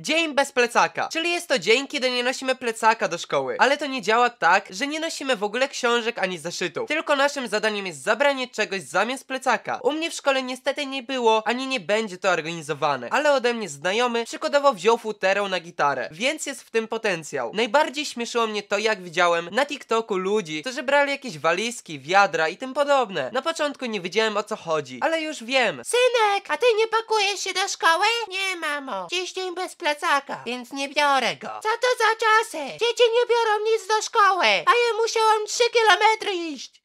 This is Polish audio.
Dzień bez plecaka, czyli jest to dzień, kiedy nie nosimy plecaka do szkoły. Ale to nie działa tak, że nie nosimy w ogóle książek ani zeszytów. Tylko naszym zadaniem jest zabranie czegoś zamiast plecaka. U mnie w szkole niestety nie było, ani nie będzie to organizowane. Ale ode mnie znajomy przykładowo wziął futerę na gitarę, więc jest w tym potencjał. Najbardziej śmieszyło mnie to, jak widziałem na TikToku ludzi, którzy brali jakieś walizki, wiadra i tym podobne. Na początku nie wiedziałem o co chodzi, ale już wiem. Synek, a ty nie pakujesz się do szkoły? Nie, mamo. Dziś dzień bez plecaka plecaka, więc nie biorę go. Co to za czasy? Dzieci nie biorą nic do szkoły, a ja musiałam 3 kilometry iść.